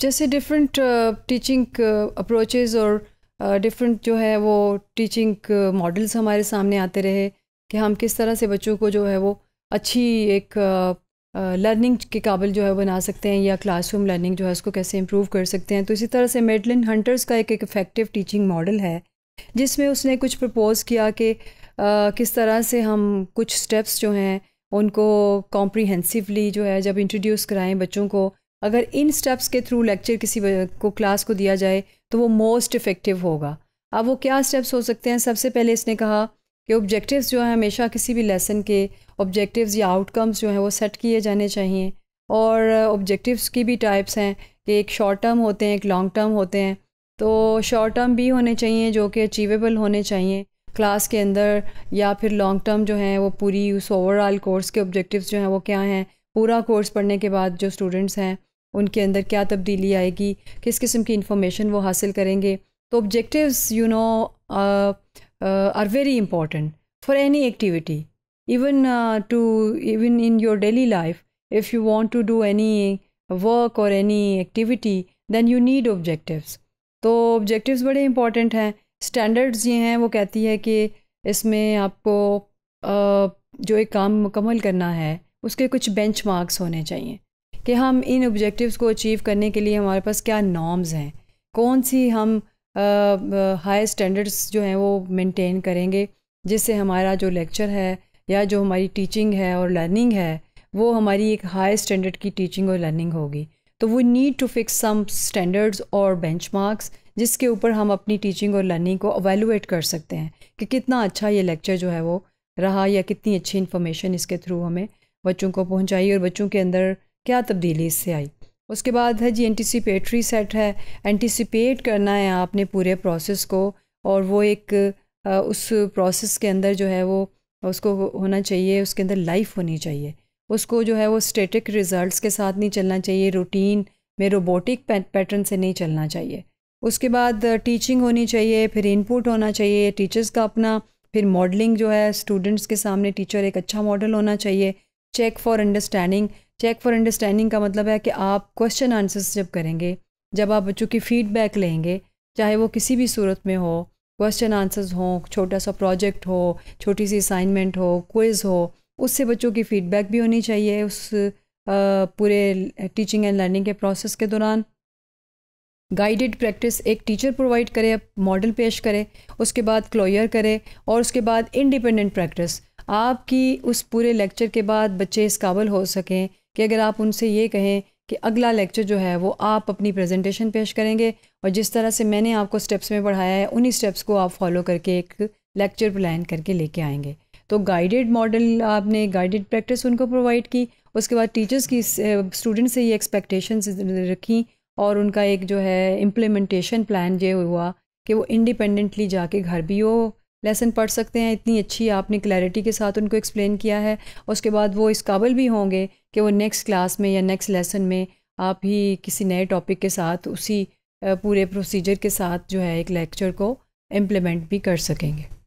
जैसे different teaching approaches और different uh, जो है वो टीचिंग मॉडल्स uh, हमारे सामने आते रहे कि हम किस तरह से बच्चों को जो है वो अच्छी एक लर्निंग uh, uh के काबिल जो है बना सकते हैं या क्लासरूम लर्निंग जो है उसको कैसे इम्प्रूव कर सकते हैं तो इसी तरह से मेडलिन हंटर्स का एक एक इफ़ेक्टिव टीचिंग मॉडल है जिसमें उसने कुछ प्रपोज़ किया कि uh, किस तरह से हम कुछ स्टेप्स जो हैं उनको कॉम्प्रीहेंसिवली जो है जब इंट्रोड्यूस कराएं बच्चों को अगर इन स्टेप्स के थ्रू लेक्चर किसी को क्लास को दिया जाए तो वो मोस्ट इफ़ेक्टिव होगा अब वो क्या स्टेप्स हो सकते हैं सबसे पहले इसने कहा कि ऑब्जेक्टिव्स जो हैं हमेशा किसी भी लेसन के ऑब्जेक्टिव्स या आउटकम्स जो हैं वो सेट किए जाने चाहिए और ऑब्जेक्टिव्स की भी टाइप्स हैं कि एक शॉर्ट टर्म होते हैं एक लॉन्ग टर्म होते हैं तो शॉर्ट टर्म भी होने चाहिए जो कि अचीवेबल होने चाहिए क्लास के अंदर या फिर लॉन्ग टर्म जो हैं वो पूरी उस ओवरऑल कोर्स के ऑब्जेक्टिव्स जो हैं वो क्या हैं पूरा कोर्स पढ़ने के बाद जो स्टूडेंट्स हैं उनके अंदर क्या तब्दीली आएगी किस किस्म की इंफॉर्मेशन वो हासिल करेंगे तो objectives you know are very important for any activity even to even in your daily life if you want to do any work और any activity then you need objectives तो ऑब्जेक्टिव्स बड़े important हैं standards ये हैं वो कहती है कि इसमें आपको uh, जो एक काम मुकम्मल करना है उसके कुछ बेंचमार्क्स होने चाहिए कि हम इन ऑब्जेक्टिव्स को अचीव करने के लिए हमारे पास क्या नॉर्म्स हैं कौन सी हम हाई स्टैंडर्ड्स जो हैं वो मेंटेन करेंगे जिससे हमारा जो लेक्चर है या जो हमारी टीचिंग है और लर्निंग है वो हमारी एक हाई स्टैंडर्ड की टीचिंग और लर्निंग होगी तो वो need to fix some standards और बेंचमार्क्स जिसके ऊपर हम अपनी टीचिंग और लर्निंग को अवेलुएट कर सकते हैं कि कितना अच्छा ये लेक्चर जो है वो रहा या कितनी अच्छी इन्फॉर्मेशन इसके थ्रू हमें बच्चों को पहुंचाई और बच्चों के अंदर क्या तब्दीली इससे आई उसके बाद है जी एंटिसिपेटरी सेट है एंटिसिपेट करना है आपने पूरे प्रोसेस को और वो एक उस प्रोसेस के अंदर जो है वो उसको होना चाहिए उसके अंदर लाइफ होनी चाहिए उसको जो है वो स्टेटिक रिज़ल्ट्स के साथ नहीं चलना चाहिए रूटीन में रोबोटिक पैटर्न से नहीं चलना चाहिए उसके बाद टीचिंग होनी चाहिए फिर इनपुट होना चाहिए टीचर्स का अपना फिर मॉडलिंग जो है स्टूडेंट्स के सामने टीचर एक अच्छा मॉडल होना चाहिए check for understanding check for understanding का मतलब है कि आप क्वेश्चन आंसर्स जब करेंगे जब आप बच्चों की फ़ीडबैक लेंगे चाहे वो किसी भी सूरत में हो क्वेश्चन आंसर्स हों छोटा सा प्रोजेक्ट हो छोटी सी असाइनमेंट हो क्विज़ हो उससे बच्चों की फ़ीडबैक भी होनी चाहिए उस पूरे टीचिंग एंड लर्निंग के प्रोसेस के दौरान गाइडेड प्रैक्टिस एक टीचर प्रोवाइड करे मॉडल पेश करे उसके बाद क्लोयर करे और उसके बाद इंडिपेंडेंट प्रैक्टिस आपकी उस पूरे लेक्चर के बाद बच्चे इस काबल हो सकें कि अगर आप उनसे ये कहें कि अगला लेक्चर जो है वो आप अपनी प्रेजेंटेशन पेश करेंगे और जिस तरह से मैंने आपको स्टेप्स में पढ़ाया है उन्हीं स्टेप्स को आप फॉलो करके एक लेक्चर प्लान करके लेके आएंगे तो गाइडेड मॉडल आपने गाइडेड प्रैक्टिस उनको प्रोवाइड की उसके बाद टीचर्स की स्टूडेंट से ये एक्सपेक्टेशंस रखी और उनका एक जो है इम्प्लीमेंटेशन प्लान ये हुआ कि वो इंडिपेंडेंटली जाके घर भी हो लेसन पढ़ सकते हैं इतनी अच्छी आपने क्लैरिटी के साथ उनको एक्सप्लेन किया है उसके बाद वो इस काबिल भी होंगे कि वो नेक्स्ट क्लास में या नेक्स्ट लेसन में आप ही किसी नए टॉपिक के साथ उसी पूरे प्रोसीजर के साथ जो है एक लेक्चर को इम्प्लीमेंट भी कर सकेंगे